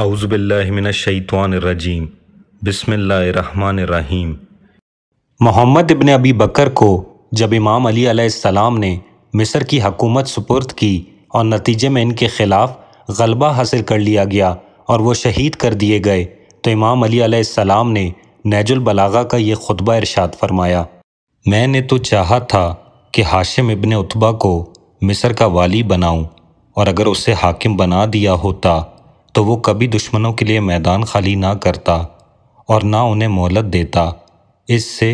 अउज़बिल्लिमिनशैतवानरजीम बसमीम मोहम्मद इबन अबी बकर को जब इमाम अली अलैहिस्सलाम ने मिस्र की हकूमत सुपुर्द की और नतीजे में इनके ख़िलाफ़ गलबा हासिल कर लिया गया और वो शहीद कर दिए गए तो इमाम अली अलैहिस्सलाम ने नैजुल बलागा का ये खुतबा इरशाद फरमाया मैंने तो चाहा था कि हाशिम इबन उतबा को मिस्र का वाली बनाऊँ और अगर उसे हाकिम बना दिया होता तो वो कभी दुश्मनों के लिए मैदान खाली ना करता और ना उन्हें मोहलत देता इससे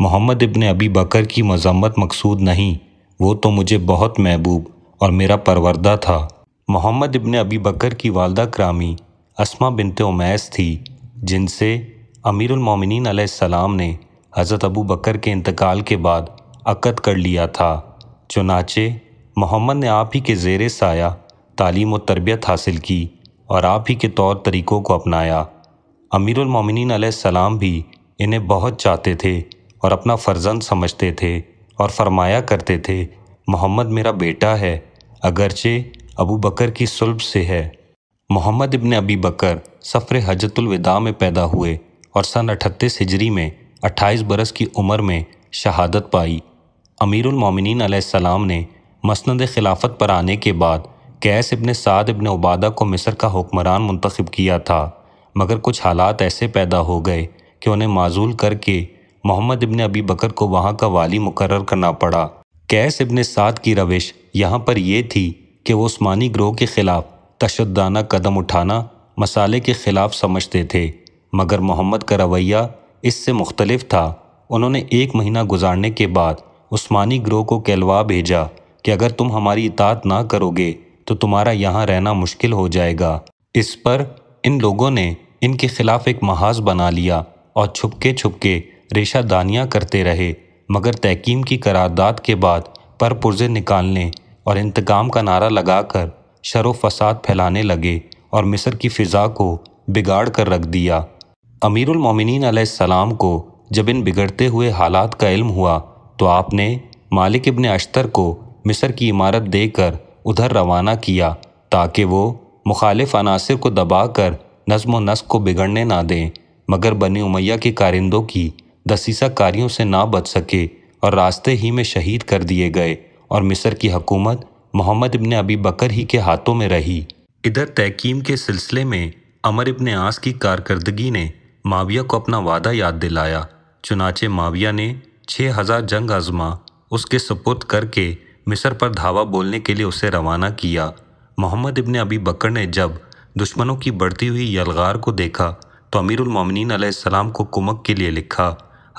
मोहम्मद इबन अबी बकर की मजम्मत मकसूद नहीं वो तो मुझे बहुत महबूब और मेरा परवरदा था मोहम्मद इबन अबी बकर की वालदा करामी असमा बिनते उमैस थी जिनसे अमीरमिन सलाम ने हज़रत अबू बकर के इंतकाल के बाद अकद कर लिया था चुनाचे मोहम्मद ने आप ही के जेर साया तालीम व तरबियत हासिल की और आप ही के तौर तरीक़ों को अपनाया अमीरमिन सलाम भी इन्हें बहुत चाहते थे और अपना फ़र्जंद समझते थे और फरमाया करते थे मोहम्मद मेरा बेटा है अगरचे अबू बकर की सुल्ब से है मोहम्मद इबन अबी बकर सफ़र हजतुलविदा में पैदा हुए और सन अठतीस हिजरी में 28 बरस की उम्र में शहादत पाई अमीरमिन सलाम ने मसनद खिलाफत पर आने के बाद कैस इबन साद इबन उबादा को मिस्र का हुक्मरान मुंतखब किया था मगर कुछ हालात ऐसे पैदा हो गए कि उन्हें माजूल करके मोहम्मद इबन अबी बकर को वहाँ का वाली मुकर करना पड़ा कैस इबन साद की रविश यहाँ पर यह थी कि वो उस्मानी ग्रोह के ख़िलाफ़ तशदाना कदम उठाना मसाले के ख़िलाफ़ समझते थे मगर मोहम्मद का रवैया इससे मुख्तलफ था उन्होंने एक महीना गुजारने के बाद उस्मानी ग्रोह को कहलवा भेजा कि अगर तुम हमारी इतात ना करोगे तो तुम्हारा यहाँ रहना मुश्किल हो जाएगा इस पर इन लोगों ने इनके खिलाफ एक महाज बना लिया और छुपके छुपके रेशा दानियाँ करते रहे मगर तहकीम की करारदाद के बाद पर पुरजे निकालने और इंतकाम का नारा लगाकर शर फसाद फैलाने लगे और मिस्र की फ़िज़ा को बिगाड़ कर रख दिया अमीरमिन सलाम को जब इन बिगड़ते हुए हालात का इल्म हुआ तो आपने मालिक इब्न अश्तर को मिस्र की इमारत देकर उधर रवाना किया ताकि वो मुखालिफ अनासर को दबा कर नज्म नस्क को बिगड़ने ना दें मगर बनी उमैया के कारिंदों की दसीसा कारियों से ना बच सके और रास्ते ही में शहीद कर दिए गए और मिस्र की हकूमत मोहम्मद इबन अबी बकर ही के हाथों में रही इधर तहकीम के सिलसिले में अमर इबन आस की कारकर्दगी ने माविया को अपना वादा याद दिलाया चुनाचे माविया ने छः हज़ार जंग आजमा उसके सपुर्द करके मिस्र पर धावा बोलने के लिए उसे रवाना किया मोहम्मद इब्ने अबी बकर ने जब दुश्मनों की बढ़ती हुई यलगार को देखा तो अमीरमिन आसमाम को कुमक के लिए लिखा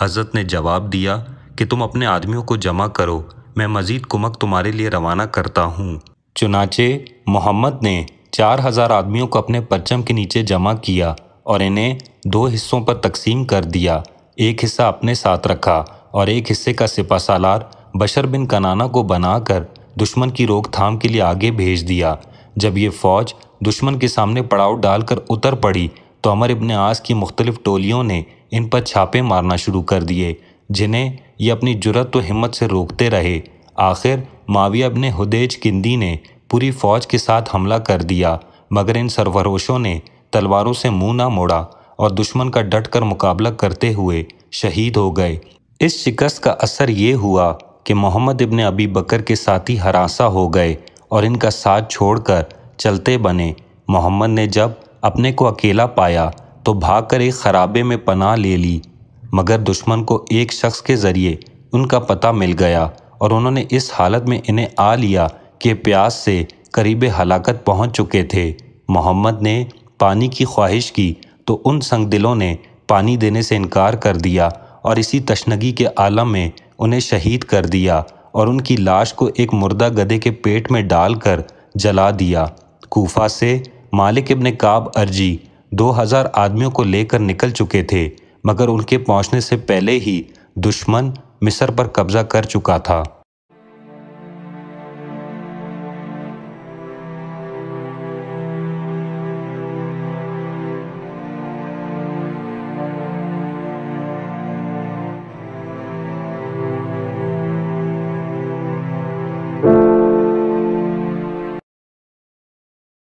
हजरत ने जवाब दिया कि तुम अपने आदमियों को जमा करो मैं मज़ीद कुमक तुम्हारे लिए रवाना करता हूँ चुनाचे मोहम्मद ने चार हज़ार आदमियों को अपने परचम के नीचे जमा किया और इन्हें दो हिस्सों पर तकसीम कर दिया एक हिस्सा अपने साथ रखा और एक हिस्से का सिपा सालार बशर बिन कनाना को बनाकर दुश्मन की रोकथाम के लिए आगे भेज दिया जब ये फ़ौज दुश्मन के सामने पड़ाव डालकर उतर पड़ी तो अमर इबन आस की मुख्तलिफ टोलियों ने इन पर छापे मारना शुरू कर दिए जिन्हें ये अपनी जुरत तो हिम्मत से रोकते रहे आखिर माविया इबन हदेज किंदी ने पूरी फ़ौज के साथ हमला कर दिया मगर इन सरवरोशों ने तलवारों से मुंह ना मोड़ा और दुश्मन का डट कर मुकाबला करते हुए शहीद हो गए इस शिकस्त का असर ये हुआ कि मोहम्मद इब्न अबी बकर के साथी हरासा हो गए और इनका साथ छोड़कर चलते बने मोहम्मद ने जब अपने को अकेला पाया तो भागकर एक खराबे में पनाह ले ली मगर दुश्मन को एक शख्स के ज़रिए उनका पता मिल गया और उन्होंने इस हालत में इन्हें आ लिया कि प्यास से करीब हलाकत पहुंच चुके थे मोहम्मद ने पानी की ख्वाहिश की तो उन संगदिलों ने पानी देने से इनकार कर दिया और इसी तशनगी के आलम में उन्हें शहीद कर दिया और उनकी लाश को एक मुर्दा गधे के पेट में डालकर जला दिया कोफा से मालिक इब्न काब अर्जी 2000 आदमियों को लेकर निकल चुके थे मगर उनके पहुंचने से पहले ही दुश्मन मिस्र पर कब्जा कर चुका था